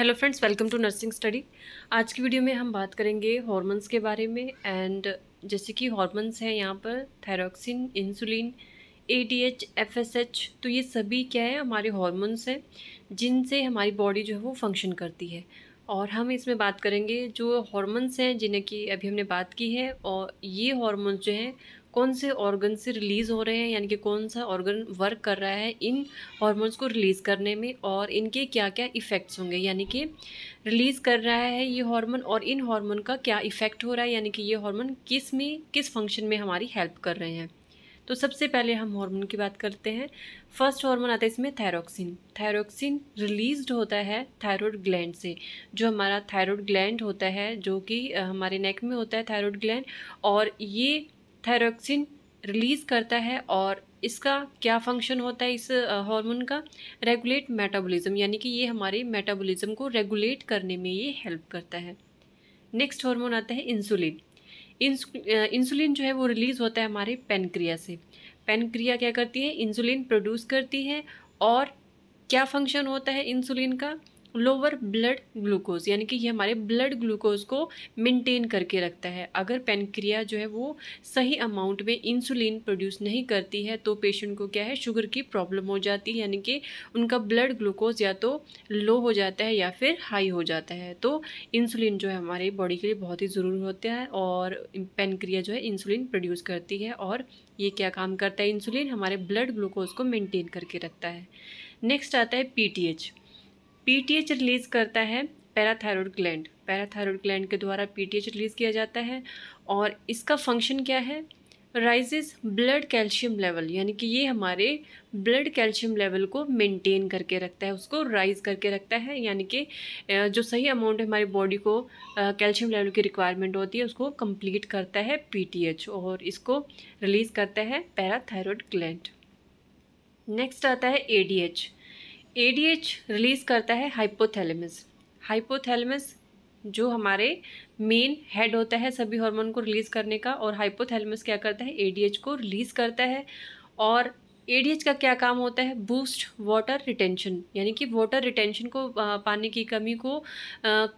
hello friends welcome to nursing study आज की video में हम बात करेंगे हॉर्मोन्स के बारे में एंड जैसे कि हॉर्मोन्स हैं यहाँ पर थायरॉक्सिन इंसुलिन एडीएच एफएसएच तो ये सभी क्या है हमारे हॉर्मोन्स हैं जिनसे हमारी बॉडी जो है वो फंक्शन करती है और हम इसमें बात करेंगे जो हॉर्मोन्स हैं जिन्हें की अभी हमने बात की है और ये हॉर्मोन्स जो हैं कौन से ऑर्गन से रिलीज़ हो रहे हैं यानी कि कौन सा ऑर्गन वर्क कर रहा है इन हॉर्मोन्स को रिलीज़ करने में और इनके क्या क्या इफ़ेक्ट्स होंगे यानी कि रिलीज़ कर रहा है ये हार्मोन और इन हार्मोन का क्या इफ़ेक्ट हो रहा है यानी कि ये हार्मोन किस में किस फंक्शन में हमारी हेल्प कर रहे हैं तो सबसे पहले हम हार्मोन की बात करते हैं फर्स्ट हार्मोन आता है इसमें थायरोक्सिन थायरोक्सिन रिलीज्ड होता है थायरॉयड ग्लैंड से जो हमारा थायरॉयड ग्लैंड होता है जो कि हमारे नेक में होता है थायरॉयड ग्लैंड और ये थायरोक्सिन रिलीज़ करता है और इसका क्या फंक्शन होता है इस हार्मोन का रेगुलेट मेटाबॉलिज्म यानी कि ये हमारे मेटाबॉलिज्म को रेगुलेट करने में ये हेल्प करता है नेक्स्ट हार्मोन आता है इंसुलिन इंसुलिन जो है वो रिलीज़ होता है हमारे पेनक्रिया से पेनक्रिया क्या करती है इंसुलिन प्रोड्यूस करती है और क्या फंक्शन होता है इंसुलिन का लोअर ब्लड ग्लूकोज यानी कि ये हमारे ब्लड ग्लूकोज को मेंटेन करके रखता है अगर पेनक्रिया जो है वो सही अमाउंट में इंसुलिन प्रोड्यूस नहीं करती है तो पेशेंट को क्या है शुगर की प्रॉब्लम हो जाती है यानी कि उनका ब्लड ग्लूकोज या तो लो हो जाता है या फिर हाई हो जाता है तो इंसुलिन जो है हमारे बॉडी के लिए बहुत ही ज़रूरी होता है और पेनक्रिया जो है इंसुलिन प्रोड्यूस करती है और ये क्या काम करता है इंसुलिन हमारे ब्लड ग्लूकोज को मेंटेन करके रखता है नेक्स्ट आता है पीटीएच पीटीएच रिलीज़ करता है पैराथायरॉयड ग्लैंड पैराथायरॉयड ग्लैंड के द्वारा पीटीएच रिलीज़ किया जाता है और इसका फंक्शन क्या है राइजेस ब्लड कैल्शियम लेवल यानी कि ये हमारे ब्लड कैल्शियम लेवल को मेंटेन करके रखता है उसको राइज करके रखता है यानी कि जो सही अमाउंट हमारी बॉडी को कैल्शियम लेवल की रिक्वायरमेंट होती है उसको कंप्लीट करता है पीटीएच और इसको रिलीज़ करता है पैराथायरॉयड ग्लैंड नेक्स्ट आता है एडीएच एडीएच रिलीज़ करता है हाइपोथैलेमस हाइपोथैलेमस जो हमारे मेन हेड होता है सभी हार्मोन को रिलीज़ करने का और हाइपोथैलेमस क्या करता है एडीएच को रिलीज़ करता है और एडीएच का क्या काम होता है बूस्ट वाटर रिटेंशन यानी कि वाटर रिटेंशन को पानी की कमी को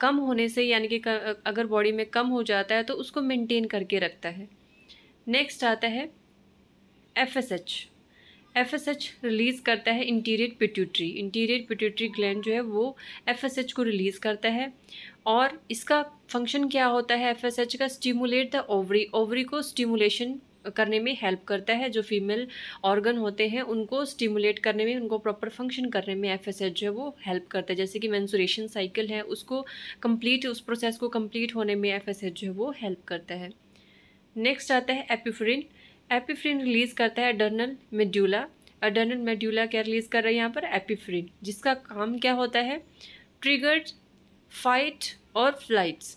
कम होने से यानी कि अगर बॉडी में कम हो जाता है तो उसको मेनटेन करके रखता है नेक्स्ट आता है F S H F S H release करता है anterior pituitary anterior pituitary gland जो है वो एफ एस एच को रिलीज़ करता है और इसका फंक्शन क्या होता है एफ एस एच का स्टिमुलेट द ओवरी ओवरी को स्टिमुलेशन करने में हेल्प करता है जो फीमेल ऑर्गन होते हैं उनको स्टिमुलेट करने में उनको प्रॉपर फंक्शन करने में एफ एस एच जो है वो हेल्प करता है जैसे कि मैंसुरेशन साइकिल है उसको कम्प्लीट उस प्रोसेस को कम्प्लीट होने में एफ एस एच जो है वो हेल्प करता है नेक्स्ट आता है एपिफ्रिन एपिफ्रिन रिलीज़ करता है अडर्नल मेड्यूला अडर्नल मेड्यूला क्या रिलीज़ कर रहा है यहाँ पर एपिफ्रिन जिसका काम क्या होता है ट्रिगर्ड फाइट और फ्लाइट्स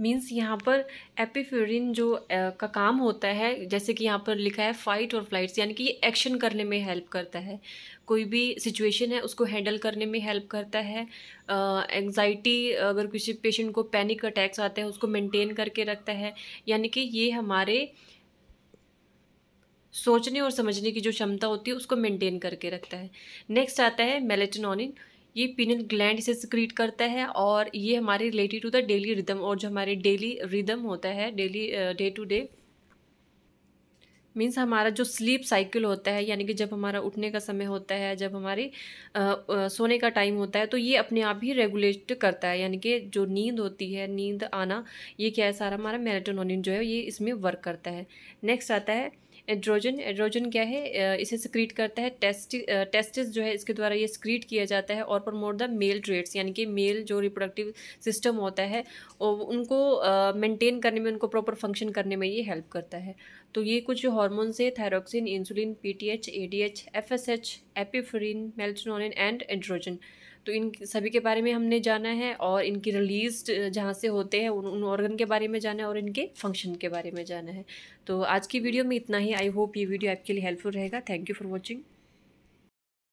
मीन्स यहाँ पर एपिफ्यूरिन जो आ, का काम होता है जैसे कि यहाँ पर लिखा है फाइट और फ्लाइट्स यानी कि ये एक्शन करने में हेल्प करता है कोई भी सिचुएशन है उसको हैंडल करने में हेल्प करता है एंगजाइटी अगर किसी पेशेंट को पैनिक अटैक्स आते हैं उसको मेंटेन करके रखता है यानी कि ये हमारे सोचने और समझने की जो क्षमता होती है उसको मेंटेन करके रखता है नेक्स्ट आता है मेलेटोनिन ये पिनल ग्लैंड इसे सिक्रीट करता है और ये हमारे related to the daily rhythm और जो हमारे डेली रिदम होता है daily day to day means हमारा जो स्लीप साइकिल होता है यानी कि जब हमारा उठने का समय होता है जब हमारे uh, uh, सोने का टाइम होता है तो ये अपने आप ही रेगुलेट करता है यानी कि जो नींद होती है नींद आना ये क्या है सारा हमारा मेरेटोनोनिन जो है ये इसमें वर्क करता है नेक्स्ट आता है एड्रोजन एड्रोजन क्या है इसे सिक्रीट करता है टेस्ट टेस्टिस जो है इसके द्वारा ये सिक्रीट किया जाता है और प्रमोट द मेल ट्रेट्स यानी कि मेल जो रिप्रोडक्टिव सिस्टम होता है उनको मेंटेन करने में उनको प्रॉपर फंक्शन करने में ये हेल्प करता है तो ये कुछ हॉर्मोन्स है thyroxine insulin P T H A D H F S H epinephrine melatonin and androgen तो इन सभी के बारे में हमने जाना है और इनकी रिलीज जहाँ से होते हैं उन उन ऑर्गन के बारे में जाना है और इनके फंक्शन के बारे में जाना है तो आज की वीडियो में इतना ही आई होप ये वीडियो आपके लिए हेल्पफुल रहेगा थैंक यू फॉर वॉचिंग